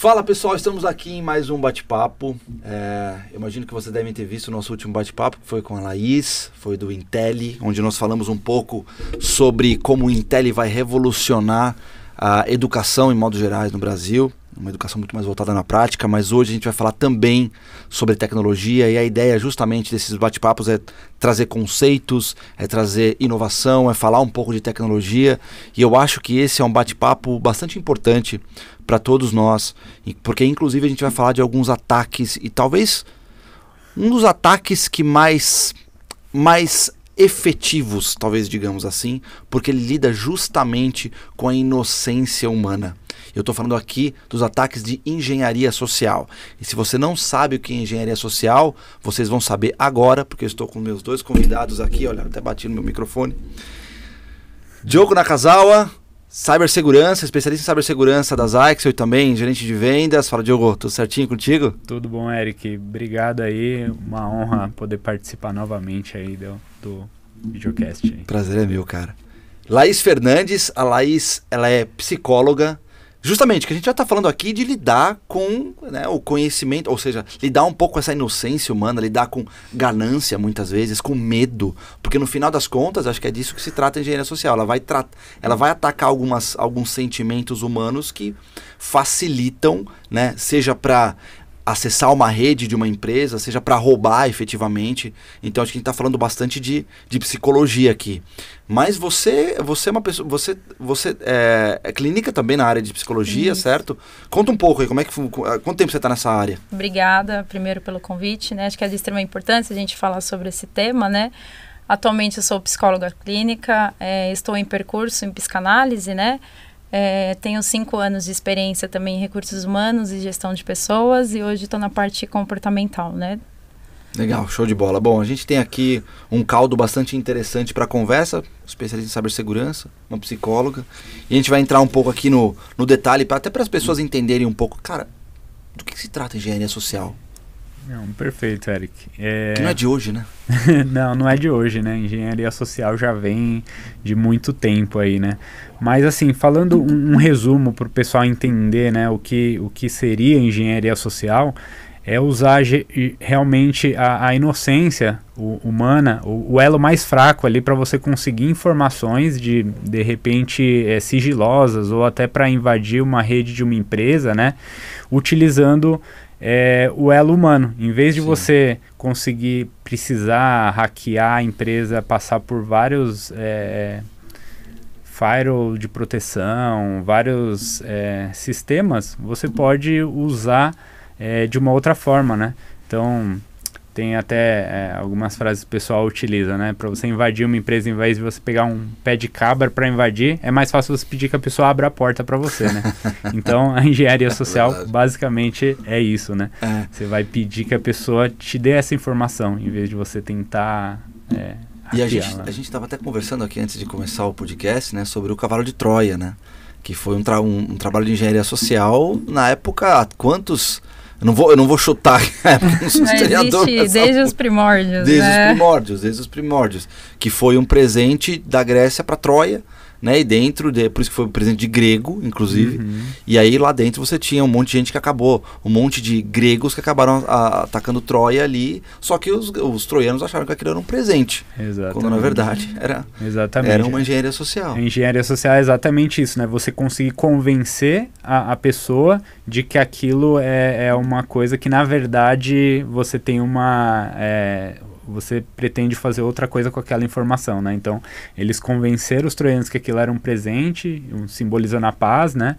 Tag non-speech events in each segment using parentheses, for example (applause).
Fala pessoal, estamos aqui em mais um bate-papo. É, imagino que vocês devem ter visto o nosso último bate-papo, que foi com a Laís, foi do Intel, onde nós falamos um pouco sobre como o Intel vai revolucionar a educação em modos gerais no Brasil, uma educação muito mais voltada na prática, mas hoje a gente vai falar também sobre tecnologia e a ideia justamente desses bate-papos é trazer conceitos, é trazer inovação, é falar um pouco de tecnologia e eu acho que esse é um bate-papo bastante importante para todos nós, porque inclusive a gente vai falar de alguns ataques e talvez um dos ataques que mais mais efetivos, talvez digamos assim, porque ele lida justamente com a inocência humana. Eu estou falando aqui dos ataques de engenharia social. E se você não sabe o que é engenharia social, vocês vão saber agora, porque eu estou com meus dois convidados aqui. Olha, até bati no meu microfone. Diogo Nakazawa, Cibersegurança, especialista em cibersegurança da Zaxel e também gerente de vendas. Fala, Diogo, tudo certinho contigo? Tudo bom, Eric. Obrigado aí. Uma honra uhum. poder participar novamente aí do, do videocast. Aí. Prazer é meu, cara. Laís Fernandes, a Laís, ela é psicóloga, Justamente, que a gente já está falando aqui de lidar com né, o conhecimento, ou seja, lidar um pouco com essa inocência humana, lidar com ganância muitas vezes, com medo, porque no final das contas, acho que é disso que se trata a engenharia social. Ela vai, ela vai atacar algumas, alguns sentimentos humanos que facilitam, né, seja para acessar uma rede de uma empresa, seja para roubar efetivamente. Então acho que a gente está falando bastante de, de psicologia aqui. Mas você, você é uma pessoa, você, você é, é clínica também na área de psicologia, Isso. certo? Conta um pouco aí, como é que ah, quanto tempo você está nessa área? Obrigada, primeiro pelo convite, né? Acho que é de extrema importância a gente falar sobre esse tema, né? Atualmente eu sou psicóloga clínica, é, estou em percurso em psicanálise, né? É, tenho cinco anos de experiência também em recursos humanos e gestão de pessoas e hoje estou na parte comportamental, né? Legal, show de bola. Bom, a gente tem aqui um caldo bastante interessante para conversa, especialista em cibersegurança, uma psicóloga. E a gente vai entrar um pouco aqui no, no detalhe, pra, até para as pessoas entenderem um pouco, cara, do que, que se trata engenharia social? Não, perfeito, Eric. É... Que não é de hoje, né? (laughs) não, não é de hoje, né? Engenharia social já vem de muito tempo aí, né? Mas assim, falando um, um resumo para o pessoal entender, né, o que, o que seria engenharia social, é usar realmente a, a inocência o, humana, o, o, elo mais fraco ali para você conseguir informações de de repente é, sigilosas ou até para invadir uma rede de uma empresa, né? Utilizando é, o elo humano. Em vez de Sim. você conseguir precisar hackear a empresa, passar por vários é, firewall de proteção, vários é, sistemas, você pode usar é, de uma outra forma, né? Então, tem até é, algumas frases que o pessoal utiliza, né? Para você invadir uma empresa, em vez de você pegar um pé de cabra para invadir, é mais fácil você pedir que a pessoa abra a porta para você, né? (laughs) então, a engenharia é social é basicamente é isso, né? É. Você vai pedir que a pessoa te dê essa informação, em vez de você tentar... É, e a gente né? estava até conversando aqui antes de começar o podcast, né? Sobre o cavalo de Troia, né? Que foi um, tra um, um trabalho de engenharia social, na época, quantos eu não vou, eu não vou chutar a (laughs) é, sou historiador. Existe, desde os primórdios. Desde né? os primórdios, desde os primórdios. Que foi um presente da Grécia para Troia né? E dentro, de, por isso que foi presente de grego, inclusive. Uhum. E aí lá dentro você tinha um monte de gente que acabou, um monte de gregos que acabaram a, atacando Troia ali. Só que os, os troianos acharam que aquilo era um presente. Exatamente. Quando na verdade era, exatamente. era uma engenharia social. engenharia social é exatamente isso, né? Você conseguir convencer a, a pessoa de que aquilo é, é uma coisa que na verdade você tem uma. É, você pretende fazer outra coisa com aquela informação, né? Então, eles convenceram os troianos que aquilo era um presente, um, simbolizando a paz, né?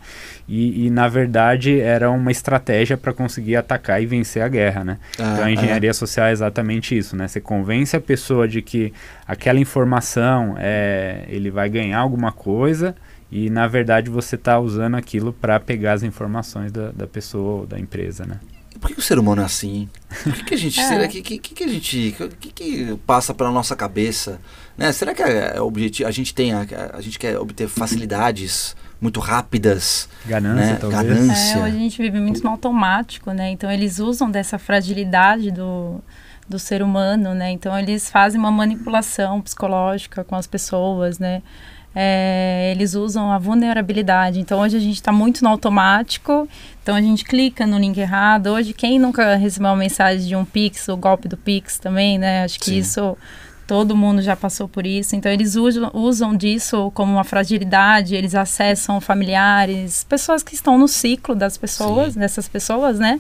E, e na verdade era uma estratégia para conseguir atacar e vencer a guerra, né? Ah, então, a é. engenharia social é exatamente isso, né? Você convence a pessoa de que aquela informação é, ele vai ganhar alguma coisa e na verdade você está usando aquilo para pegar as informações da, da pessoa ou da empresa, né? por que o ser humano é assim? O que, que a gente, (laughs) é. será que, que, que, a gente, que, que passa pela nossa cabeça? Né? Será que a, é, a, é a gente tem, a, a, gente quer obter facilidades muito rápidas? Ganância, né? talvez. Ganância. É, a gente vive muito no automático, né? Então eles usam dessa fragilidade do, do ser humano, né? Então eles fazem uma manipulação psicológica com as pessoas, né? é, eles usam a vulnerabilidade. Então hoje a gente está muito no automático, então a gente clica no link errado. Hoje, quem nunca recebeu uma mensagem de um Pix, o golpe do Pix também, né? Acho que Sim. isso todo mundo já passou por isso. Então eles usam, usam disso como uma fragilidade, eles acessam familiares, pessoas que estão no ciclo das pessoas, Sim. dessas pessoas, né?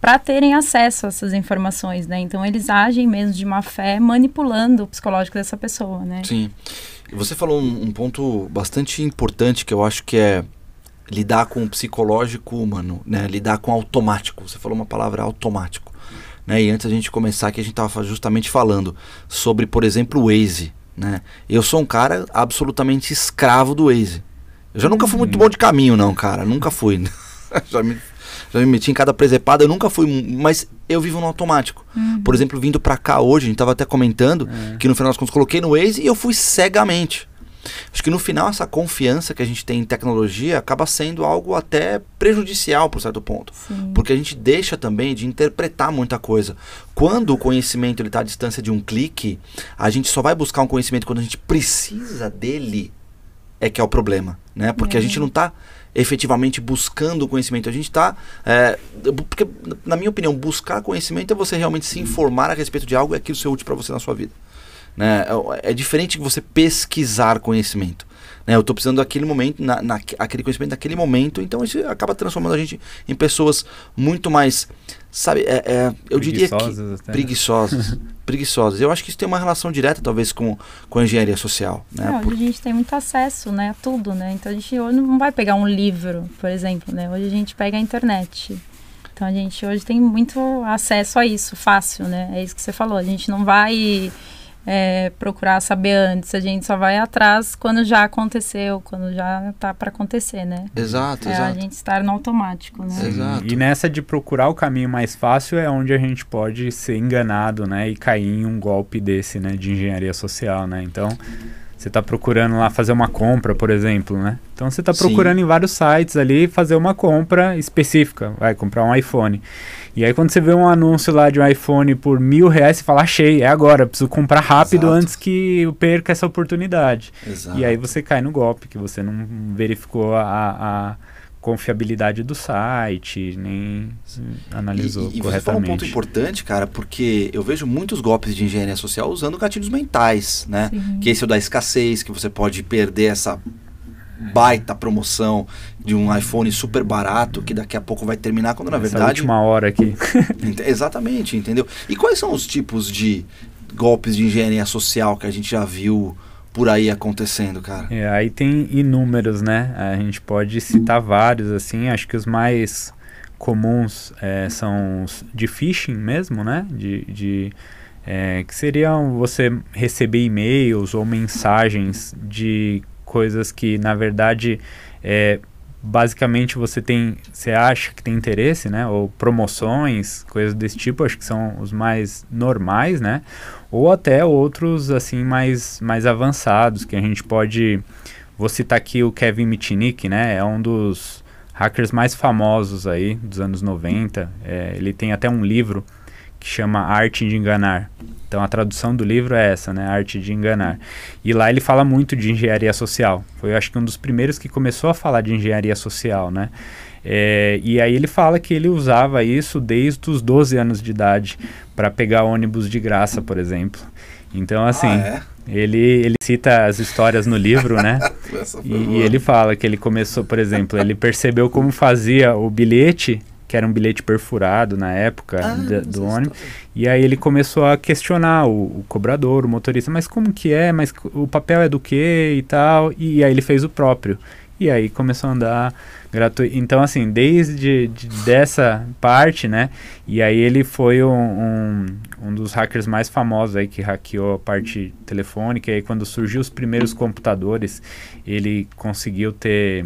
Para terem acesso a essas informações, né? Então eles agem mesmo de má fé, manipulando o psicológico dessa pessoa, né? Sim. Você falou um, um ponto bastante importante que eu acho que é lidar com o psicológico humano, né? Lidar com automático. Você falou uma palavra automático, né? E antes a gente começar aqui, a gente estava justamente falando sobre, por exemplo, o Waze, né? Eu sou um cara absolutamente escravo do Waze. Eu já nunca fui muito uhum. bom de caminho, não, cara. Nunca fui. (laughs) já me já então, me meti em cada presepada, eu nunca fui, mas eu vivo no automático. Uhum. Por exemplo, vindo para cá hoje, a gente tava até comentando é. que no final das contas coloquei no Waze e eu fui cegamente. Acho que no final essa confiança que a gente tem em tecnologia acaba sendo algo até prejudicial por certo ponto, Sim. porque a gente deixa também de interpretar muita coisa. Quando o conhecimento está à distância de um clique, a gente só vai buscar um conhecimento quando a gente precisa dele. É que é o problema, né? Porque é. a gente uhum. não está efetivamente buscando conhecimento. A gente está. É, porque, na minha opinião, buscar conhecimento é você realmente se informar a respeito de algo e aquilo ser útil para você na sua vida. Né? É, é diferente que você pesquisar conhecimento. Né? Eu estou precisando daquele momento, na, na, aquele conhecimento naquele momento, então isso acaba transformando a gente em pessoas muito mais, sabe, é, é, eu diria que até, né? preguiçosas. Né? (laughs) preguiçosas. Eu acho que isso tem uma relação direta, talvez, com, com a engenharia social. Né? É, hoje por... a gente tem muito acesso né, a tudo, né? Então a gente hoje não vai pegar um livro, por exemplo, né? Hoje a gente pega a internet. Então a gente hoje tem muito acesso a isso, fácil, né? É isso que você falou. A gente não vai é, procurar saber antes. A gente só vai atrás quando já aconteceu, quando já está para acontecer, né? Exato, é, exato. A gente estar no automático, né? Exato. E nessa de procurar o caminho mais fácil é onde a gente pode ser enganado, né? E cair em um golpe desse, né? De engenharia social, né? Então... Você está procurando lá fazer uma compra, por exemplo, né? Então você está procurando Sim. em vários sites ali fazer uma compra específica, vai comprar um iPhone. E aí quando você vê um anúncio lá de um iPhone por mil reais, você fala, achei, é agora, preciso comprar rápido Exato. antes que eu perca essa oportunidade. Exato. E aí você cai no golpe, que você não verificou a, a confiabilidade do site, nem analisou e, e, corretamente. E você falou um ponto importante, cara, porque eu vejo muitos golpes de engenharia social usando gatilhos mentais, né? Sim. Que esse é o da escassez, que você pode perder essa baita promoção de um iPhone super barato que daqui a pouco vai terminar quando na Essa verdade uma hora aqui (laughs) exatamente entendeu e quais são os tipos de golpes de engenharia social que a gente já viu por aí acontecendo, cara. É, aí tem inúmeros, né? A gente pode citar vários, assim, acho que os mais comuns é, são os de phishing mesmo, né? De, de é, que seriam você receber e-mails ou mensagens de coisas que, na verdade, é, basicamente você tem, você acha que tem interesse, né? Ou promoções, coisas desse tipo, acho que são os mais normais, né? Ou até outros assim mais mais avançados que a gente pode vou citar aqui o Kevin Mitnick, né? É um dos hackers mais famosos aí dos anos 90. É, ele tem até um livro que chama Arte de Enganar. Então a tradução do livro é essa, né? Arte de Enganar. E lá ele fala muito de engenharia social. Foi, eu acho que um dos primeiros que começou a falar de engenharia social, né? É, e aí ele fala que ele usava isso desde os 12 anos de idade para pegar ônibus de graça, por exemplo. Então, assim, ah, é? ele, ele cita as histórias no livro, né? (laughs) e, e ele fala que ele começou, por exemplo, ele percebeu como fazia o bilhete que era um bilhete perfurado na época ah, do ônibus. E aí ele começou a questionar o, o, cobrador, o motorista, mas como que é? Mas o papel é do quê e tal? E, e aí ele fez o próprio. E aí começou a andar gratuito. Então, assim, desde de, dessa parte, né? E aí ele foi um, um, um, dos hackers mais famosos aí que hackeou a parte telefônica. E aí quando surgiu os primeiros computadores, ele conseguiu ter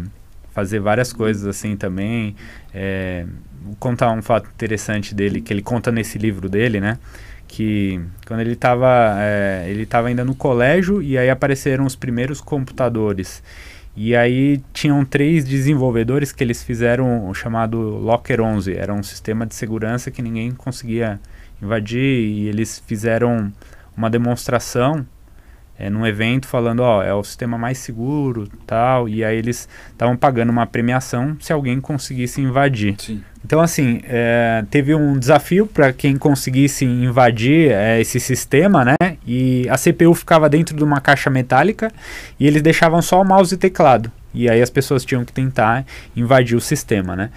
fazer várias coisas assim também. É, vou contar um fato interessante dele, que ele conta nesse livro dele, né? Que quando ele estava é, ele estava ainda no colégio e aí apareceram os primeiros computadores. E aí tinham três desenvolvedores que eles fizeram o chamado Locker 11. Era um sistema de segurança que ninguém conseguia invadir e eles fizeram uma demonstração é, num evento falando, ó, é o sistema mais seguro, tal, e aí eles estavam pagando uma premiação se alguém conseguisse invadir. Sim. Então, assim, é, teve um desafio para quem conseguisse invadir é, esse sistema, né? E a CPU ficava dentro de uma caixa metálica e eles deixavam só o mouse e teclado. E aí as pessoas tinham que tentar invadir o sistema, né?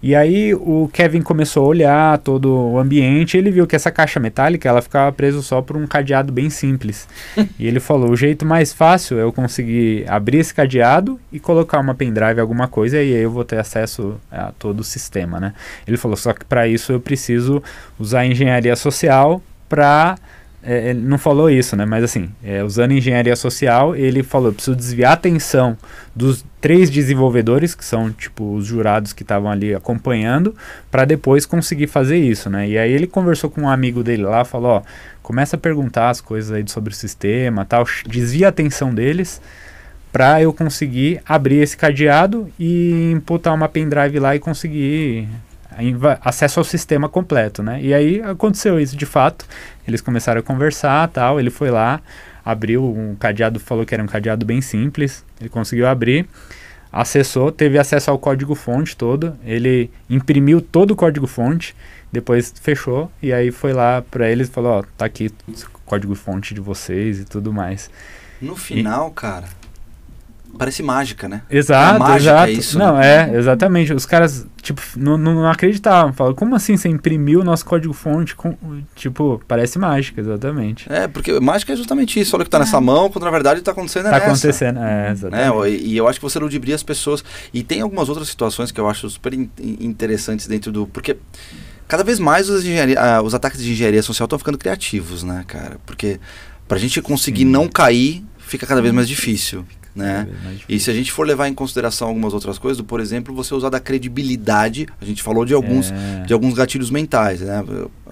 E aí o Kevin começou a olhar todo o ambiente, ele viu que essa caixa metálica, ela ficava presa só por um cadeado bem simples. (laughs) e ele falou: "O jeito mais fácil é eu conseguir abrir esse cadeado e colocar uma pendrive alguma coisa e aí eu vou ter acesso a todo o sistema, né?". Ele falou: "Só que para isso eu preciso usar a engenharia social para é, ele não falou isso, né? Mas assim, é, usando engenharia social, ele falou: preciso desviar a atenção dos três desenvolvedores, que são tipo os jurados que estavam ali acompanhando, para depois conseguir fazer isso, né? E aí ele conversou com um amigo dele lá, falou: ó, começa a perguntar as coisas aí sobre o sistema, tal, desvia a atenção deles para eu conseguir abrir esse cadeado e imputar uma pendrive lá e conseguir acesso ao sistema completo, né? E aí aconteceu isso de fato. Eles começaram a conversar, tal. Ele foi lá, abriu um cadeado, falou que era um cadeado bem simples. Ele conseguiu abrir, acessou, teve acesso ao código-fonte todo. Ele imprimiu todo o código-fonte, depois fechou e aí foi lá para eles e falou: "Ó, tá aqui o código-fonte de vocês e tudo mais". No final, e, cara, Parece mágica, né? É exato, é mágica exato. Isso, né? não, né? é, exatamente. Os caras, tipo, não, não acreditavam. Falaram, como assim você imprimiu o nosso código-fonte? Tipo, parece mágica, exatamente. É, porque mágica é justamente isso. Olha o que tá é. nessa mão, quando na verdade tá acontecendo tá é Tá acontecendo, é, uhum. exatamente. É, e, e, eu acho que você ludibria as pessoas. E tem algumas outras situações que eu acho super in interessantes dentro do... Porque cada vez mais os, ah, os ataques de engenharia social estão ficando criativos, né, cara? Porque pra gente conseguir Sim. não cair, fica cada vez mais difícil. Né? É e se a gente for levar em consideração algumas outras coisas, por exemplo, você usar da credibilidade, a gente falou de alguns, é. de alguns gatilhos mentais, né?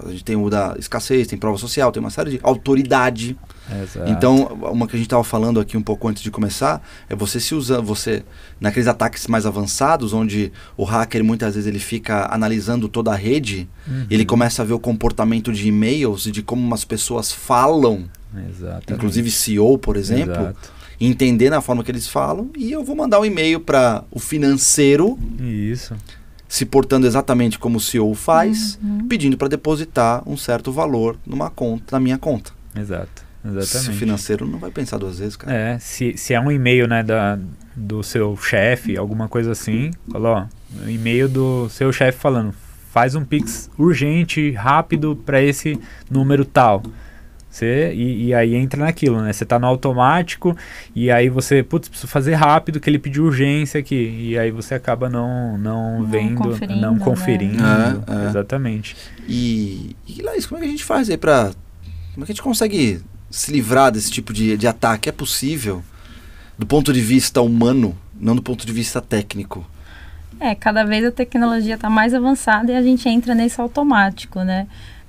A gente tem o da escassez, tem prova social, tem uma série de autoridade. Exato. Então, uma que a gente estava falando aqui um pouco antes de começar, é você se usando, você naqueles ataques mais avançados, onde o hacker muitas vezes ele fica analisando toda a rede, uhum. ele começa a ver o comportamento de e-mails e de como umas pessoas falam, Exatamente. inclusive CEO, por exemplo. Exato entender na forma que eles falam e eu vou mandar um e-mail para o financeiro. Isso. Se portando exatamente como o CEO faz, uhum. pedindo para depositar um certo valor numa conta, na minha conta. Exato. Exatamente. Se financeiro não vai pensar duas vezes, cara. É, se, se é um e-mail, né, da, do seu chefe, alguma coisa assim, fala, ó, e-mail do seu chefe falando, faz um pix urgente, rápido para esse número tal. Você, e, e, aí entra naquilo, né? Você tá no automático e aí você, putz, preciso fazer rápido que ele pediu urgência aqui. E aí você acaba não, não, não vendo, conferindo, não conferindo. Né? É, é. Exatamente. E, e Laís, como é que a gente faz aí pra. Como é que a gente consegue se livrar desse tipo de, de ataque? É possível? Do ponto de vista humano, não do ponto de vista técnico. É, cada vez a tecnologia está mais avançada e a gente entra nesse automático, né?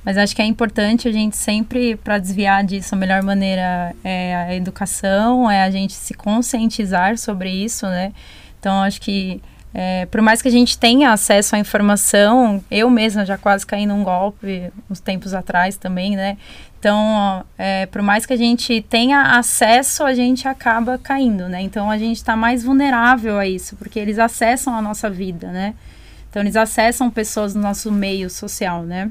Mas acho que é importante a gente sempre, para desviar disso, a melhor maneira é a educação, é a gente se conscientizar sobre isso, né? Então, acho que é, por mais que a gente tenha acesso à informação, eu mesma já quase caí num golpe uns tempos atrás também, né? Então, é, por mais que a gente tenha acesso, a gente acaba caindo, né? Então, a gente está mais vulnerável a isso, porque eles acessam a nossa vida, né? Então, eles acessam pessoas do nosso meio social, né?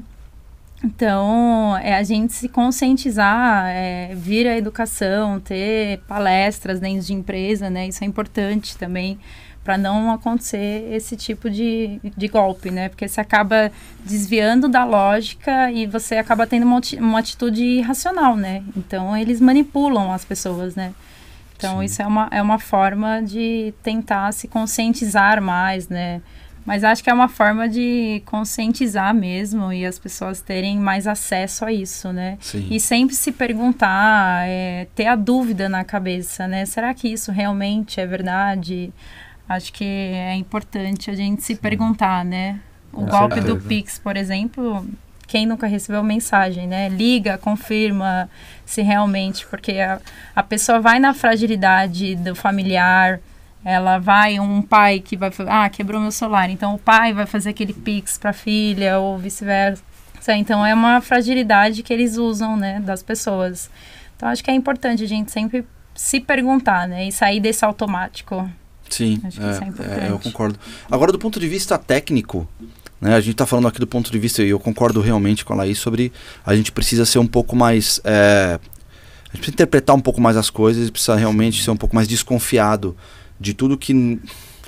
Então, é a gente se conscientizar, é, vir à educação, ter palestras dentro de empresa, né? Isso é importante também para não acontecer esse tipo de, de golpe, né? Porque você acaba desviando da lógica e você acaba tendo uma, uma atitude irracional, né? Então, eles manipulam as pessoas, né? Então, Sim. isso é uma, é uma forma de tentar se conscientizar mais, né? Mas acho que é uma forma de conscientizar mesmo e as pessoas terem mais acesso a isso, né? Sim. E sempre se perguntar, é, ter a dúvida na cabeça, né? Será que isso realmente é verdade? Acho que é importante a gente se Sim. perguntar, né? O Com golpe certeza. do Pix, por exemplo, quem nunca recebeu mensagem, né? Liga, confirma se realmente, porque a, a pessoa vai na fragilidade do familiar ela vai, um pai que vai, ah, quebrou meu celular, então o pai vai fazer aquele pix para a filha ou vice-versa. Então é uma fragilidade que eles usam, né, das pessoas. Então acho que é importante a gente sempre se perguntar, né, e sair desse automático. Sim, é, é, é, eu concordo. Agora, do ponto de vista técnico, né, a gente está falando aqui do ponto de vista, e eu concordo realmente com a Laís, sobre a gente precisa ser um pouco mais. É, a gente precisa interpretar um pouco mais as coisas, precisa realmente ser um pouco mais desconfiado de tudo que.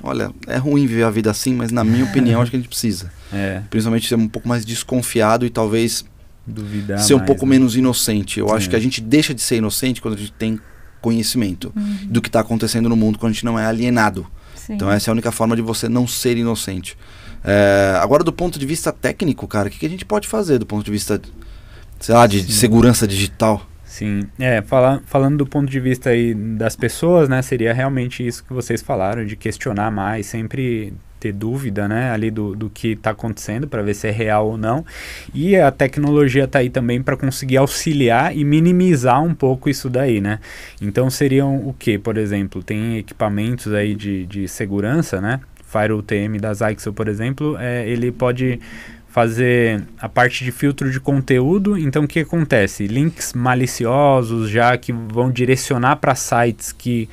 Olha, é ruim viver a vida assim, mas na minha (laughs) opinião acho que a gente precisa. É. Principalmente ser um pouco mais desconfiado e talvez Duvidar ser um mais, pouco né? menos inocente. Eu Sim. acho é. que a gente deixa de ser inocente quando a gente tem conhecimento uhum. do que está acontecendo no mundo, quando a gente não é alienado. Sim. Então essa é a única forma de você não ser inocente. É, agora, do ponto de vista técnico, cara, o que, que, a gente pode fazer do ponto de vista, sei lá, de, de segurança digital? Sim, é, fala, falando do ponto de vista aí das pessoas, né, seria realmente isso que vocês falaram, de questionar mais, sempre ter dúvida, né, ali do, do que está acontecendo para ver se é real ou não. E a tecnologia está aí também para conseguir auxiliar e minimizar um pouco isso daí, né. Então seriam o que, por exemplo, tem equipamentos aí de, de segurança, né, Fire UTM da Zyxel, por exemplo, é, ele pode fazer a parte de filtro de conteúdo. Então, o que acontece? Links maliciosos já que vão direcionar para sites que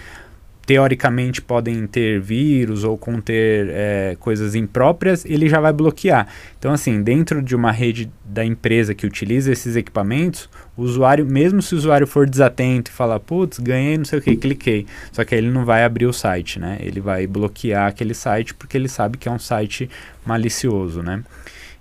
teoricamente podem ter vírus ou conter é, coisas impróprias, ele já vai bloquear. Então, assim, dentro de uma rede da empresa que utiliza esses equipamentos, o usuário, mesmo se o usuário for desatento e falar, putz, ganhei não sei o que, cliquei, só que ele não vai abrir o site, né? Ele vai bloquear aquele site porque ele sabe que é um site malicioso, né?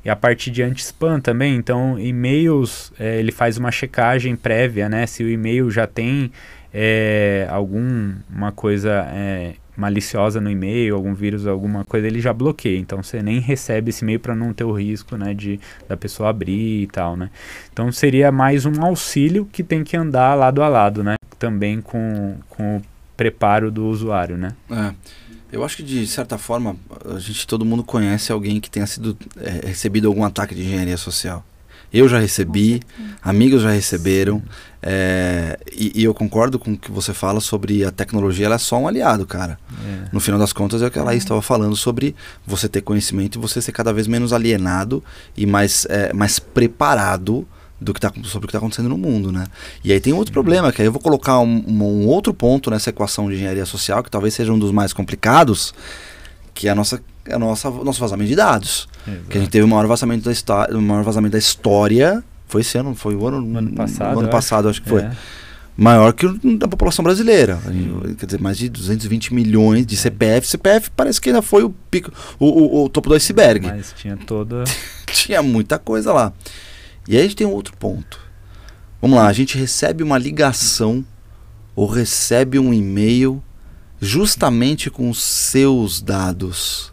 e a parte de anti-spam também. Então, e-mails, é, ele faz uma checagem prévia, né? Se o e-mail já tem é, alguma coisa é, maliciosa no e-mail, algum vírus, alguma coisa, ele já bloqueia. Então, você nem recebe esse e-mail para não ter o risco, né? De, da pessoa abrir e tal, né? Então, seria mais um auxílio que tem que andar lado a lado, né? Também com, com o preparo do usuário, né? É. Eu acho que de certa forma a gente todo mundo conhece alguém que tenha sido é, recebido algum ataque de engenharia social. Eu já recebi, amigos já receberam, é, e, e, eu concordo com o que você fala sobre a tecnologia, ela é só um aliado, cara. É. No final das contas, é o que ela estava é. falando sobre você ter conhecimento e você ser cada vez menos alienado e mais, é, mais preparado do que tá, sobre o que está acontecendo no mundo, né? E aí tem outro problema, que aí eu vou colocar um, um, outro ponto nessa equação de engenharia social, que talvez seja um dos mais complicados, que é a nossa, é a nossa nosso vazamento de dados. Exato. Que a gente teve o maior vazamento da história, o maior vazamento da história, foi esse ano, foi o ano, ano passado, ano passado acho, acho que foi. É. Maior que o da população brasileira. Uhum. quer dizer, mais de 220 milhões de CPF. CPF parece que ainda foi o pico, o, o, o topo do iceberg. Mas tinha toda. (laughs) tinha muita coisa lá. E aí a gente tem um outro ponto. Vamos lá, a gente recebe uma ligação ou recebe um e-mail justamente com os seus dados.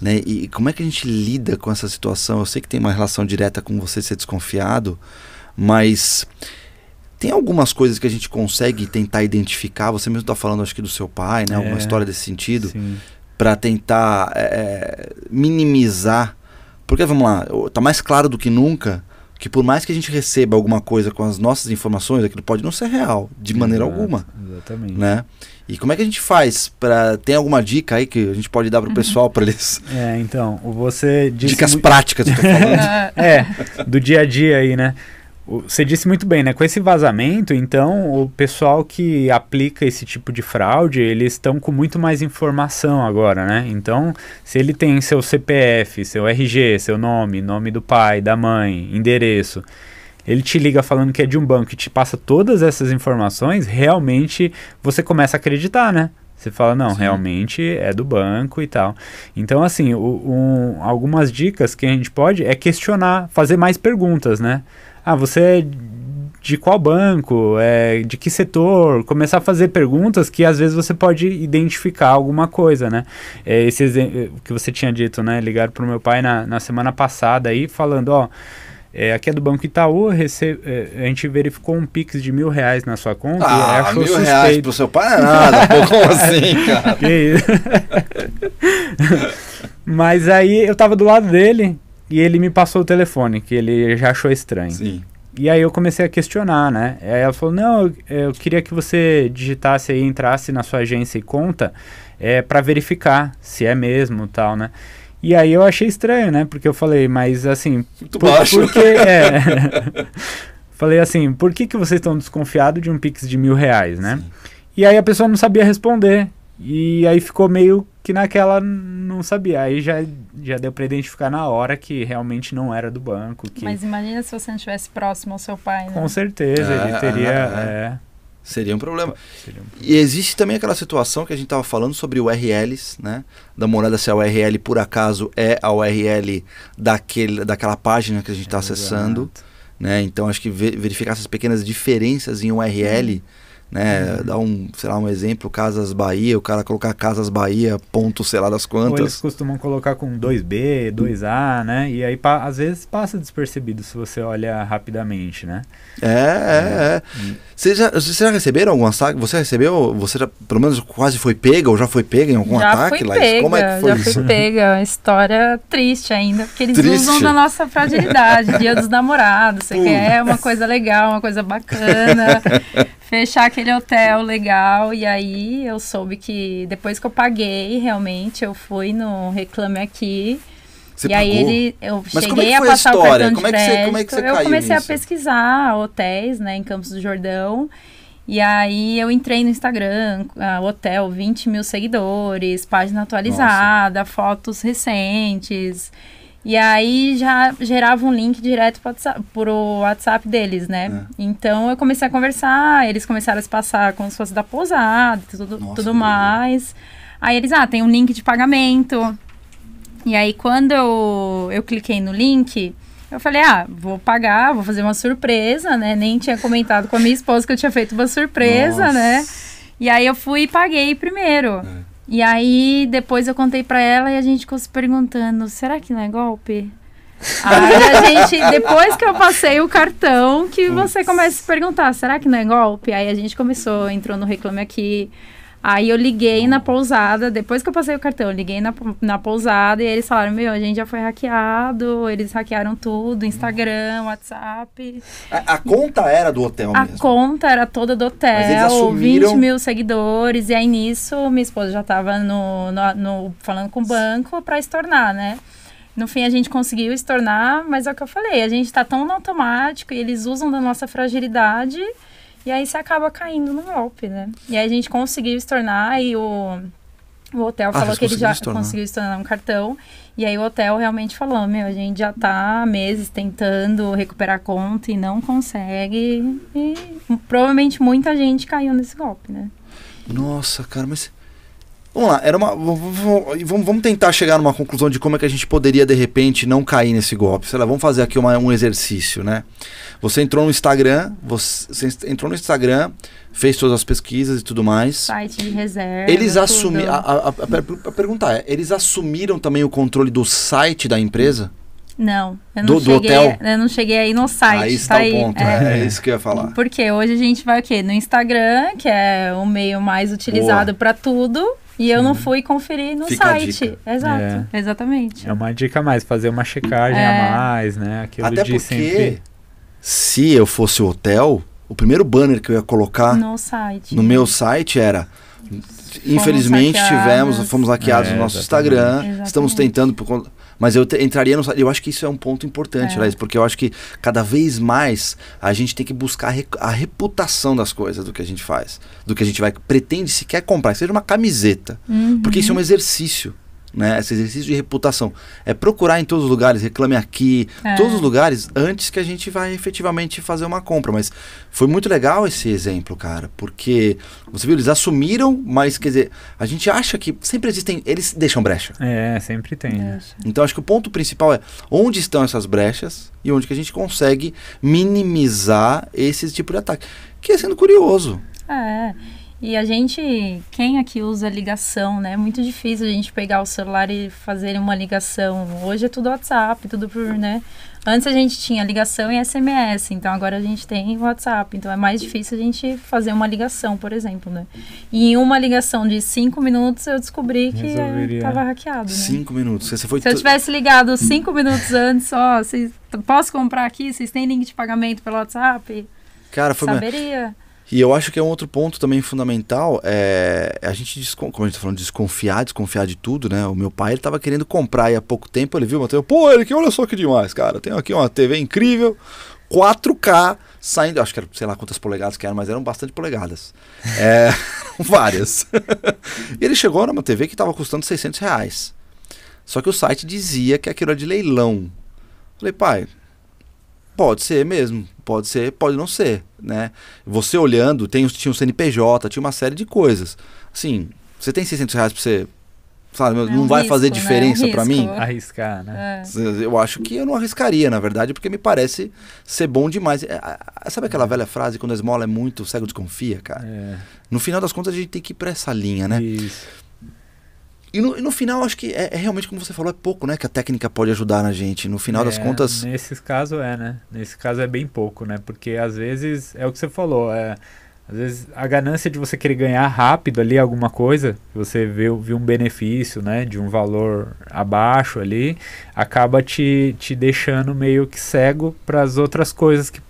Né? E como é que a gente lida com essa situação? Eu sei que tem uma relação direta com você ser desconfiado, mas tem algumas coisas que a gente consegue tentar identificar. Você mesmo está falando, acho que, do seu pai, né? É, Alguma história desse sentido, para tentar é, minimizar. Porque vamos lá, está mais claro do que nunca que por mais que a gente receba alguma coisa com as nossas informações, aquilo pode não ser real, de Exato, maneira alguma. Exatamente. Né? E como é que a gente faz para tem alguma dica aí que a gente pode dar para o uhum. pessoal para eles? É, então, você dicas muito... práticas, eu tô falando. (laughs) É. é, do dia a dia aí, né? Você disse muito bem, né? Com esse vazamento, então, o pessoal que aplica esse tipo de fraude, eles estão com muito mais informação agora, né? Então, se ele tem seu CPF, seu RG, seu nome, nome do pai, da mãe, endereço, ele te liga falando que é de um banco e te passa todas essas informações, realmente você começa a acreditar, né? Você fala, não, Sim. realmente é do banco e tal. Então, assim, o, um, algumas dicas que a gente pode é questionar, fazer mais perguntas, né? ah, você é de qual banco, é, de que setor, começar a fazer perguntas que às vezes você pode identificar alguma coisa, né? É esse exemplo eh, que você tinha dito, né? Ligaram para o meu pai na, na semana passada aí falando, ó, é, aqui é do Banco Itaú, é, a gente verificou um Pix de mil reais na sua conta. Ah, achou mil suspeito. reais pro seu pai é nada, pô, como (laughs) assim, cara? que isso? (laughs) Mas aí eu tava do lado dele, e ele me passou o telefone, que ele já achou estranho. Sim. E aí eu comecei a questionar, né? Aí ela falou: não, eu, queria que você digitasse aí, entrasse na sua agência e conta é, para verificar se é mesmo tal, né? E aí eu achei estranho, né? Porque eu falei, mas assim. Muito por, baixo. Porque, (laughs) é, (laughs) falei assim, por que, que vocês estão desconfiados de um Pix de mil reais, né? Sim. E aí a pessoa não sabia responder. E aí ficou meio que naquela não sabia. Aí já, já deu para identificar na hora que realmente não era do banco. Que... Mas imagina se você não estivesse próximo ao seu pai, né? Com certeza, ele é, teria... É, é. é... Seria um problema. Seria um E existe também aquela situação que a gente estava falando sobre URLs, né? Da morada se a URL por acaso é a URL daquele, daquela página que a gente está acessando. Né? Então acho que verificar essas pequenas diferenças em URL... Uhum né? Uhum. Dá um, sei lá, um exemplo, Casas Bahia, o cara colocar Casas Bahia, ponto, sei lá das quantas. Ou eles costumam colocar com 2B, 2A, né? E aí às vezes passa despercebido se você olha rapidamente, né? É, é, é. é. Você já, cê já receberam algum ataque? Você recebeu, você já, pelo menos quase foi pega ou já foi pega em algum já ataque? Fui pega, Como é que foi já isso? fui pega, é história triste ainda, porque eles triste. usam da nossa fragilidade, dia dos namorados, você quer uma coisa legal, uma coisa bacana, (laughs) fechar naquele hotel legal e aí eu soube que depois que eu paguei, realmente, eu fui no Reclame Aqui. Você e pagou? aí ele, eu Mas é cheguei é a passar a o cartão de como crédito. É você, como é que você eu comecei nisso? a pesquisar hotéis, né, em Campos do Jordão. E aí eu entrei no Instagram, hotel, 20 mil seguidores, página atualizada, Nossa. fotos recentes. E aí já gerava um link direto pro WhatsApp, pro WhatsApp deles, né? É. Então eu comecei a conversar, eles começaram a se passar como se fosse da pousada tudo, Nossa, tudo mais. Aí eles, ah, tem um link de pagamento. E aí quando eu, eu cliquei no link, eu falei, ah, vou pagar, vou fazer uma surpresa, né? Nem tinha comentado com a minha esposa que eu tinha feito uma surpresa, né? Nossa. né? E aí eu fui e paguei primeiro. É. E aí depois eu contei para ela e a gente ficou se perguntando, será que não é golpe? Aí a gente, depois que eu passei o cartão, que você começa a se perguntar, será que não é golpe? Aí a gente começou, entrou no Reclame Aqui, Aí eu liguei na pousada, depois que eu passei o cartão, eu liguei na, na pousada e eles falaram: Meu, a gente já foi hackeado, eles hackearam tudo: Instagram, WhatsApp. A, a conta era do hotel a mesmo? A conta era toda do hotel, Mas eles assumiram... 20 mil seguidores. E aí nisso, minha esposa já tava no, no, no falando com o banco para estornar, né? No fim, a gente conseguiu estornar, mas é o que eu falei: a gente está tão no automático e eles usam da nossa fragilidade e aí você acaba caindo num golpe, né? E aí a gente conseguiu estornar e o, o hotel ah, falou que ele já conseguiu estornar um cartão. E aí o hotel realmente falou, meu, a gente já tá há meses tentando recuperar a conta e não consegue. E provavelmente muita gente caiu nesse golpe, né? Nossa, cara, mas Vamos lá, era uma. Vamos, vamos tentar chegar numa conclusão de como é que a gente poderia, de repente, não cair nesse golpe. Sei lá, vamos fazer aqui uma, um exercício, né? Você entrou no Instagram, você, entrou no Instagram, fez todas as pesquisas e tudo mais. Site de reserva. Eles assumiram. A, a, a, a, pergunta é: eles assumiram também o controle do site da empresa? Não, eu não, do, cheguei, do hotel? eu não cheguei aí no site. Aí tá está tá o aí, ponto, né? é, é, isso que eu ia falar. Porque hoje a gente vai o quê? No Instagram, que é o meio mais utilizado para tudo e eu não fui conferir no Fica site. Exato, é. exatamente. É uma dica a mais, fazer uma checagem é. a mais, né? Aquilo Até porque, sempre... se eu fosse o hotel, o primeiro banner que eu ia colocar no, site. no meu site era... Fomos infelizmente tivemos, fomos hackeados é, no nosso exatamente. Instagram, exatamente. estamos tentando por mas eu entraria no. Eu acho que isso é um ponto importante, é. Laís, porque eu acho que cada vez mais a gente tem que buscar a reputação das coisas do que a gente faz, do que a gente vai pretende se quer comprar, seja uma camiseta, uhum. porque isso é um exercício né? Esse exercício de reputação. É procurar em todos os lugares, reclame aqui, é. todos os lugares, antes que a gente vá efetivamente fazer uma compra. Mas foi muito legal esse exemplo, cara, porque você viu, eles assumiram, mas quer dizer, a gente acha que sempre existem. Eles deixam brecha. É, sempre tem. É. Então acho que o ponto principal é onde estão essas brechas e onde que a gente consegue minimizar esse tipo de ataque. Que é sendo curioso. É. E a gente, quem aqui usa ligação, né? É muito difícil a gente pegar o celular e fazer uma ligação. Hoje é tudo WhatsApp, tudo por, né? Antes a gente tinha ligação e SMS, então agora a gente tem WhatsApp. Então é mais difícil a gente fazer uma ligação, por exemplo, né? E em uma ligação de cinco minutos eu descobri que é, estava hackeado. Né? Cinco minutos. Você foi Se eu tivesse ligado cinco minutos antes, ó, vocês, posso comprar aqui? Vocês têm link de pagamento pelo WhatsApp? Cara, foi Saberia. Minha... E eu acho que é um outro ponto também fundamental, é a gente, como a gente tá falando, desconfiar, desconfiar de tudo, né? O meu pai, ele tava querendo comprar e há pouco tempo ele viu, bateu, pô, ele que olha só que demais, cara, tem aqui uma TV incrível, 4K, saindo, acho que era, sei lá quantas polegadas que eram, mas eram bastante polegadas. (laughs) É, (laughs) várias. e ele chegou numa TV que tava custando 600 reais. Só que o site dizia que aquilo era de leilão. Falei, pai, Pode ser mesmo, pode ser, pode não ser, né? Você olhando, tem, tinha um CNPJ, tinha uma série de coisas. Assim, você tem 600 reais pra você Sabe, é, né? é um não vai risco, fazer diferença né? para mim? Arriscar, né? É. Eu acho que eu não arriscaria, na verdade, porque me parece ser bom demais. É, sabe aquela é. velha frase, quando a esmola é muito, o cego desconfia, cara? No final das contas, a gente tem que ir pra essa linha, né? Isso. E no, e no final, acho que é, é, realmente como você falou, é pouco, né? Que a técnica pode ajudar na gente. No final é, das contas. Nesses caso é, né? Nesse caso é bem pouco, né? Porque às vezes é o que você falou. É, às vezes a ganância de você querer ganhar rápido ali alguma coisa, você vê, vê um benefício, né, de um valor abaixo ali, acaba te, te deixando meio que cego para as outras coisas que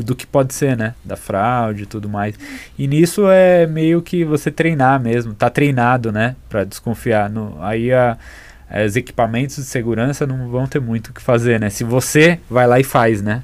do que pode ser, né? Da fraude e tudo mais. E nisso é meio que você treinar mesmo, tá treinado, né? Para desconfiar. No, aí a, os equipamentos de segurança não vão ter muito o que fazer, né? Se você vai lá e faz, né?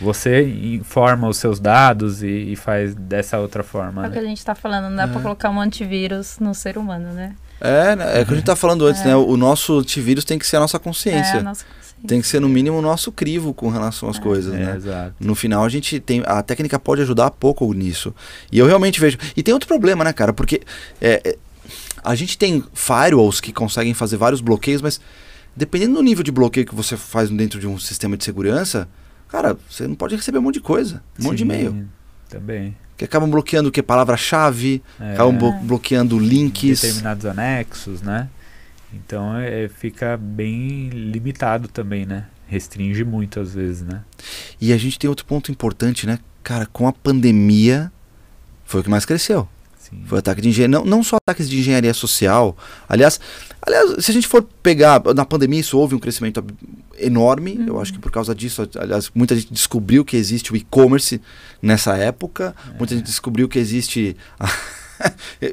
Você informa os seus dados e, e faz dessa outra forma. É o né? que a gente está falando, não dá é. para colocar um antivírus no ser humano, né? É, né? é o que a gente tá falando antes, é. né? O nosso antivírus tem que ser a nossa consciência. É a nossa consciência. Tem que ser, no mínimo, o nosso crivo com relação às é. coisas, é, né? exato. No final, a gente tem. A técnica pode ajudar pouco nisso. E eu realmente vejo. E tem outro problema, né, cara? Porque é, é, a gente tem firewalls que conseguem fazer vários bloqueios, mas dependendo do nível de bloqueio que você faz dentro de um sistema de segurança, cara, você não pode receber um monte de coisa, um Sim. monte de e-mail. Também. Que acabam bloqueando o que? Palavra-chave, é, acabam blo bloqueando links. Determinados anexos, né? Então é, é, fica bem limitado também, né? Restringe muito às vezes, né? E a gente tem outro ponto importante, né? Cara, com a pandemia foi o que mais cresceu. Sim. Foi ataque de engenharia, não, não só ataques de engenharia social. Aliás, aliás, se a gente for pegar na pandemia, isso houve um crescimento enorme. Uhum. Eu acho que por causa disso, aliás, muita gente descobriu que existe o e-commerce nessa época. É. Muita gente descobriu que existe.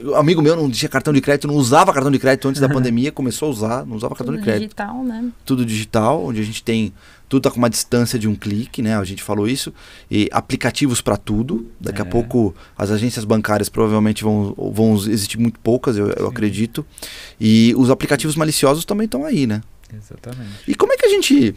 um (laughs) amigo meu não tinha cartão de crédito, não usava cartão de crédito antes da (laughs) pandemia, começou a usar, não usava cartão Tudo de crédito. Tudo digital, né? Tudo digital, onde a gente tem tudo está com uma distância de um clique, né? A gente falou isso. E aplicativos para tudo. Daqui é. a pouco as agências bancárias provavelmente vão, vão existir muito poucas, eu, eu acredito. E os aplicativos maliciosos também estão aí, né? Exatamente. E como é que a gente.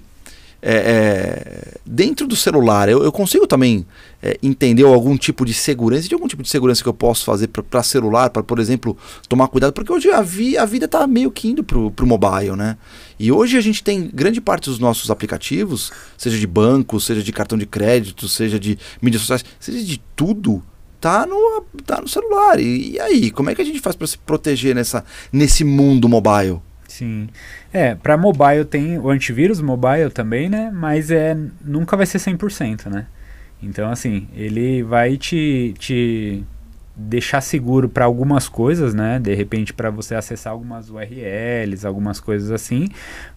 É, é, dentro do celular, eu, eu consigo também é, entender algum tipo de segurança, de algum tipo de segurança que eu posso fazer para celular, para, por exemplo, tomar cuidado, porque hoje a, vi, a vida está meio que indo para o mobile, né? E hoje a gente tem grande parte dos nossos aplicativos, seja de banco, seja de cartão de crédito, seja de mídias sociais, seja de tudo, tá no, tá no celular. E, e aí, como é que a gente faz para se proteger nessa, nesse mundo mobile? Sim. É, para mobile tem o antivírus mobile também, né? Mas é nunca vai ser 100%, né? Então, assim, ele vai te, te deixar seguro para algumas coisas, né? De repente, para você acessar algumas URLs, algumas coisas assim.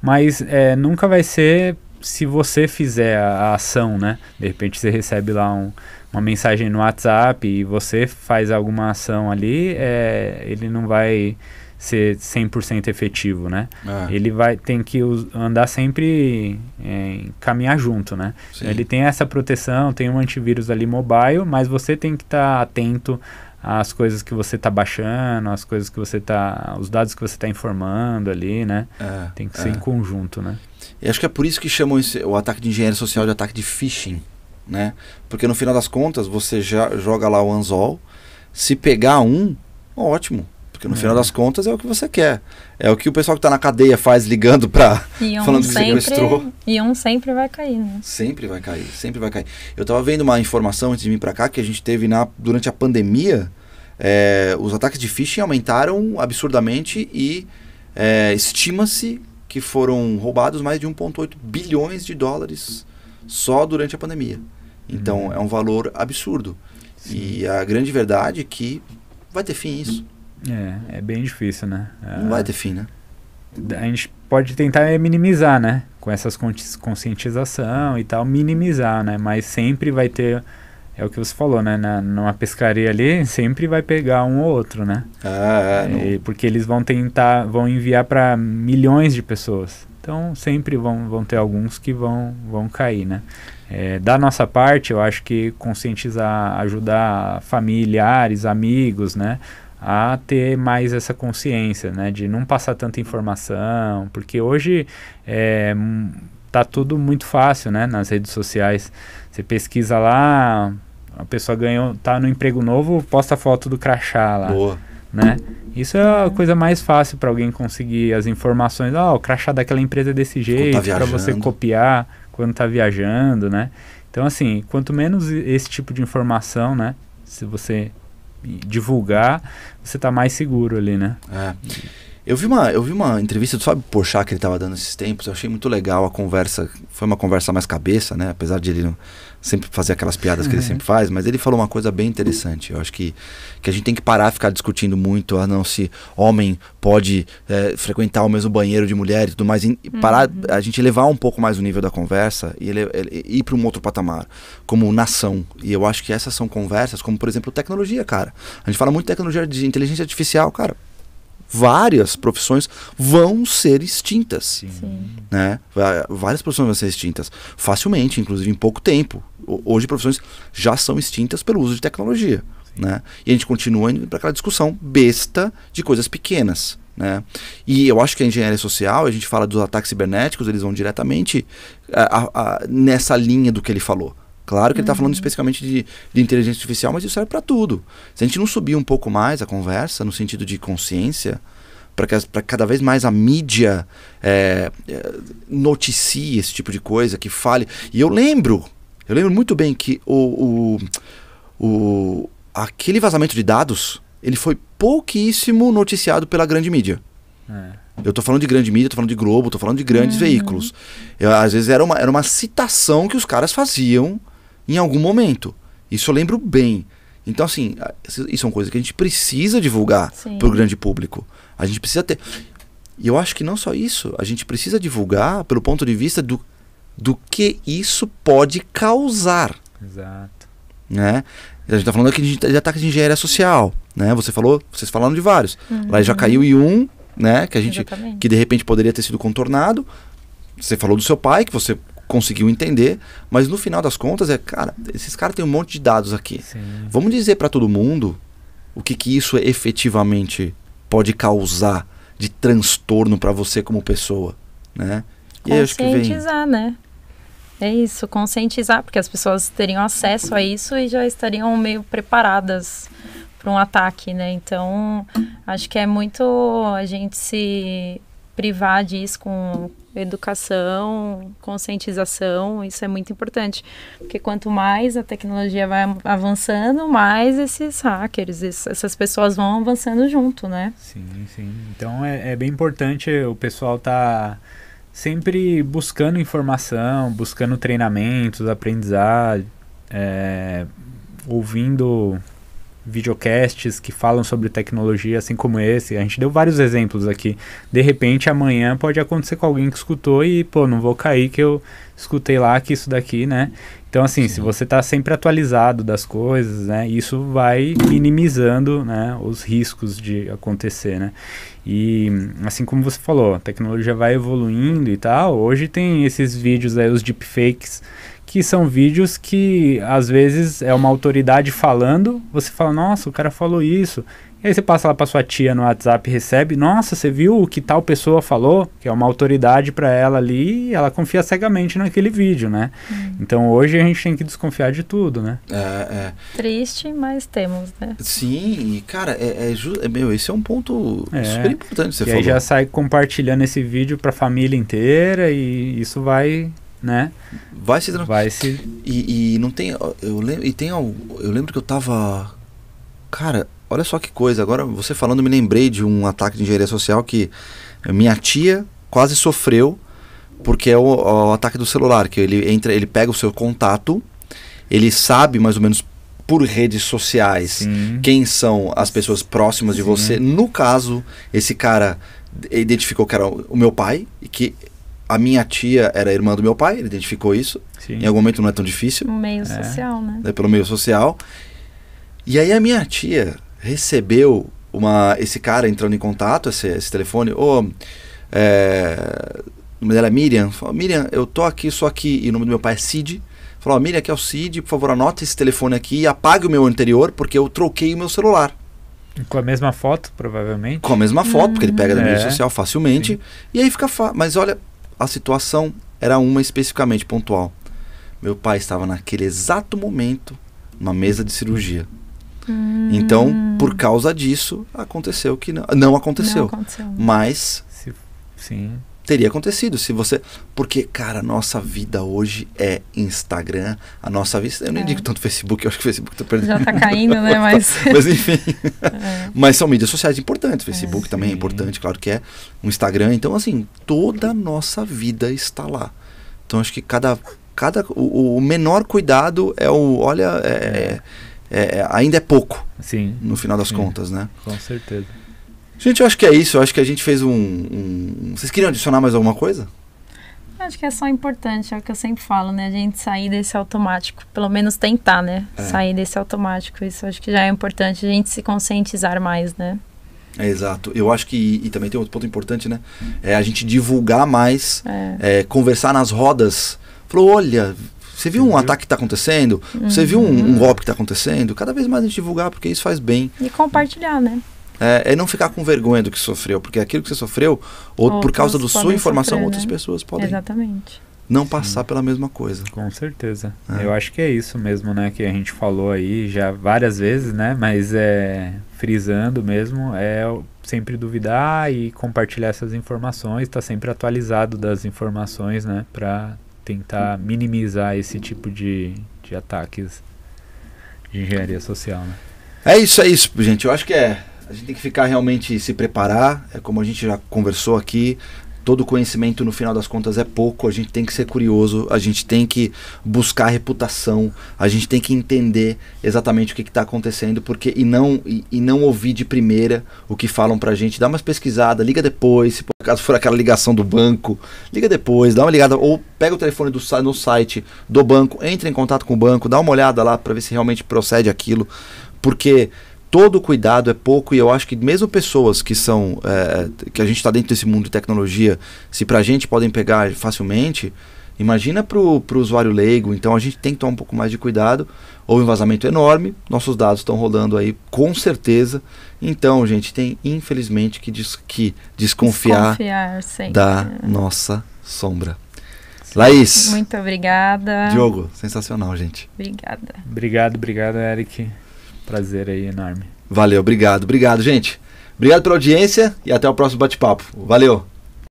Mas é, nunca vai ser se você fizer a, a, ação, né? De repente, você recebe lá um, uma mensagem no WhatsApp e você faz alguma ação ali, é, ele não vai ser 100% efetivo, né? É. Ele vai tem que andar sempre é, caminhar junto, né? Sim. Ele tem essa proteção, tem um antivírus ali mobile, mas você tem que estar tá atento às coisas que você está baixando, às coisas que você está, os dados que você está informando ali, né? É, tem que ser é. em conjunto, né? E acho que é por isso que chamam esse, o ataque de engenharia social de ataque de phishing, né? Porque no final das contas você já joga lá o anzol, se pegar um, ótimo porque no é. final das contas é o que você quer. É o que o pessoal que está na cadeia faz ligando para um falando que sempre, sequestrou. E um sempre vai cair, né? Sempre vai cair, sempre vai cair. Eu estava vendo uma informação antes de vir para cá que a gente teve na, durante a pandemia. É, os ataques de phishing aumentaram absurdamente e é, estima-se que foram roubados mais de 1,8 bilhões de dólares só durante a pandemia. Então hum. é um valor absurdo. Sim. E a grande verdade é que vai ter fim isso. É, é bem difícil, né? É. Não vai ter fim, né? A gente pode tentar minimizar, né? Com essas conscientização e tal, minimizar, né? Mas sempre vai ter é o que você falou, né? Na, numa pescaria ali, sempre vai pegar um ou outro, né? Ah, é, porque eles vão tentar, vão enviar para milhões de pessoas. Então, sempre vão, vão ter alguns que vão, vão cair, né? É, da nossa parte, eu acho que conscientizar, ajudar familiares, amigos, né? a ter mais essa consciência, né, de não passar tanta informação, porque hoje é, tá tudo muito fácil, né, nas redes sociais. Você pesquisa lá, a pessoa ganhou, tá no emprego novo, posta foto do crachá lá, Boa. né? Isso é a coisa mais fácil para alguém conseguir as informações. Ah, oh, o crachá daquela empresa é desse tá jeito, tá para você copiar quando tá viajando, né? Então assim, quanto menos esse tipo de informação, né, se você divulgar, você está mais seguro ali, né? É. Eu vi uma, eu vi uma entrevista do Fábio Porchat que ele estava dando esses tempos, eu achei muito legal a conversa, foi uma conversa mais cabeça, né? Apesar de ele não sempre fazer aquelas piadas que ele sempre faz, mas ele falou uma coisa bem interessante. Eu acho que, que a gente tem que parar de ficar discutindo muito, ah, não, se homem pode é, frequentar o mesmo banheiro de mulher e tudo mais. E parar, uhum. a gente elevar um pouco mais o nível da conversa e ele, ele, ir para um outro patamar, como nação. E eu acho que essas são conversas, como por exemplo tecnologia, cara. A gente fala muito de tecnologia de inteligência artificial, cara várias profissões vão ser extintas. Sim. Né? Várias profissões vão ser extintas. Facilmente, inclusive em pouco tempo. Hoje profissões já são extintas pelo uso de tecnologia. Né? E a gente continua indo para aquela discussão besta de coisas pequenas. Né? E eu acho que a engenharia social, a gente fala dos ataques cibernéticos, eles vão diretamente a, a, a, nessa linha do que ele falou. Claro que tá uhum. ele está falando especificamente de, de, inteligência artificial, mas isso serve para tudo. Se a gente não subir um pouco mais a conversa, no sentido de consciência, para que pra cada vez mais a mídia é, é, noticie esse tipo de coisa, que fale. E eu lembro, eu lembro muito bem que o, o, o aquele vazamento de dados ele foi pouquíssimo noticiado pela grande mídia. É. Eu estou falando de grande mídia, estou falando de Globo, estou falando de grandes uhum. veículos. Eu, às vezes era uma, era uma citação que os caras faziam em algum momento. Isso eu lembro bem. Então, assim, isso é uma coisa que a gente precisa divulgar para o grande público. A gente precisa ter. E eu acho que não só isso, a gente precisa divulgar pelo ponto de vista do, do que isso pode causar. Exato. Né? A gente está falando aqui de, de ataques de engenharia social. Né? Você falou, vocês falaram de vários. Uhum. Lá já caiu e um, né? Que a gente. Exatamente. Que de repente poderia ter sido contornado. Você falou do seu pai, que você conseguiu entender, mas no final das contas é, cara, esses caras têm um monte de dados aqui. Sim. Vamos dizer para todo mundo o que, que isso efetivamente pode causar de transtorno para você como pessoa, né? E conscientizar, vem... né? É isso, conscientizar, porque as pessoas teriam acesso a isso e já estariam meio preparadas para um ataque, né? Então, acho que é muito a gente se privar disso com educação, conscientização, isso é muito importante, porque quanto mais a tecnologia vai avançando, mais esses hackers, essas pessoas vão avançando junto, né? Sim, sim. Então é, é bem importante o pessoal tá sempre buscando informação, buscando treinamentos, aprendizado, é, ouvindo videocasts que falam sobre tecnologia, assim como esse. A gente deu vários exemplos aqui. De repente, amanhã pode acontecer com alguém que escutou e, pô, não vou cair que eu escutei lá que isso daqui, né? Então, assim, Sim. se você está sempre atualizado das coisas, né, isso vai minimizando né, os riscos de acontecer, né? E, assim como você falou, a tecnologia vai evoluindo e tal. Hoje tem esses vídeos aí, os deepfakes, que são vídeos que às vezes é uma autoridade falando, você fala, nossa, o cara falou isso. E aí você passa lá para sua tia no WhatsApp, recebe, nossa, você viu o que tal pessoa falou? Que é uma autoridade para ela ali, e ela confia cegamente naquele vídeo, né? Hum. Então hoje a gente tem que desconfiar de tudo, né? É, é. Triste, mas temos, né? Sim, cara, é, é, é, meu, esse é um ponto é. super importante. Você e falou. aí já sai compartilhando esse vídeo para a família inteira e isso vai né? Vai se Vai se. E, e, não tem. Eu lembro, e tem, eu lembro que eu tava. Cara, olha só que coisa. Agora você falando, me lembrei de um ataque de engenharia social que minha tia quase sofreu porque é o, o ataque do celular, que ele entra, ele pega o seu contato, ele sabe mais ou menos por redes sociais Sim. quem são as pessoas próximas de Sim. você. No caso, esse cara identificou que era o meu pai e que a minha tia era irmã do meu pai, ele identificou isso. Sim. Em algum momento não é tão difícil. No meio é. social, né? É pelo meio social. E aí a minha tia recebeu uma, esse cara entrando em contato, esse, esse telefone. Ô, oh, é, o nome dela é Miriam. Falou, Miriam, eu tô aqui, só que. E o nome do meu pai é Cid. Falou, oh, Miriam, aqui é o Cid, por favor, anota esse telefone aqui e apague o meu anterior, porque eu troquei o meu celular. Com a mesma foto, provavelmente. Com a mesma foto, hum, porque ele pega da é. mídia social facilmente. Sim. E aí fica. fácil. mas olha, a situação era uma especificamente pontual. Meu pai estava naquele exato momento numa mesa de cirurgia. Hum. Então, por causa disso, aconteceu que não, não aconteceu. Não aconteceu. Mas Se, sim teria acontecido se você. Porque, cara, a nossa vida hoje é Instagram, a nossa vida. Eu nem é. digo tanto Facebook, eu acho que o Facebook está perdendo. Já está caindo, né? (laughs) Mas, mas tá, enfim. (laughs) É. Mas são mídias sociais importantes. É, Facebook é, também é importante, claro que é. O Instagram. Então, assim, toda a nossa vida está lá. Então, acho que cada. cada o, o menor cuidado é o. Olha, é, é. ainda é pouco. Sim. No final das Sim. contas, né? Com certeza. Gente, eu acho que é isso. Eu acho que a gente fez um, um. Vocês queriam adicionar mais alguma coisa? Acho que é só importante, é o que eu sempre falo, né? A gente sair desse automático. Pelo menos tentar, né? É. Sair desse automático. Isso acho que já é importante a gente se conscientizar mais, né? É, exato. Eu acho que, e também tem outro ponto importante, né? É a gente divulgar mais, é. É, conversar nas rodas. Falou, olha, você viu um ataque que está acontecendo? Uhum. Você viu um, um uhum. golpe que está acontecendo? Cada vez mais a gente divulgar, porque isso faz bem. E compartilhar, né? é, é, não ficar com vergonha do que sofreu, porque aquilo que você sofreu, ou outros por causa da sua informação, sofrer, né? outras pessoas podem Exatamente. não Sim. passar pela mesma coisa. Com certeza. É. Eu acho que é isso mesmo, né, que a gente falou aí já várias vezes, né, mas é frisando mesmo, é sempre duvidar e compartilhar essas informações, estar tá sempre atualizado das informações, né, para tentar minimizar esse tipo de, de ataques de engenharia social, né? É isso, é isso, gente. Eu acho que é a gente tem que ficar realmente se preparar, é como a gente já conversou aqui. Todo conhecimento no final das contas é pouco, a gente tem que ser curioso, a gente tem que buscar reputação, a gente tem que entender exatamente o que está acontecendo, porque e não, e, e, não ouvir de primeira o que falam para a gente. Dá umas pesquisadas, liga depois, se por acaso for aquela ligação do banco, liga depois, dá uma ligada, ou pega o telefone do, no site do banco, entra em contato com o banco, dá uma olhada lá para ver se realmente procede aquilo, porque todo cuidado é pouco e eu acho que mesmo pessoas que são é, que a gente está dentro desse mundo de tecnologia, se para a gente podem pegar facilmente, imagina para o usuário leigo. Então a gente tem que tomar um pouco mais de cuidado. Houve um vazamento enorme, nossos dados estão rolando aí com certeza. Então gente tem infelizmente que, diz que desconfiar, desconfiar da é. nossa sombra. Laís. Muito obrigada. Diogo, sensacional, gente. Obrigada. Obrigado, obrigado, Eric prazer aí enorme. Valeu, obrigado, obrigado, gente. Obrigado pela audiência e até o próximo bate-papo. Valeu!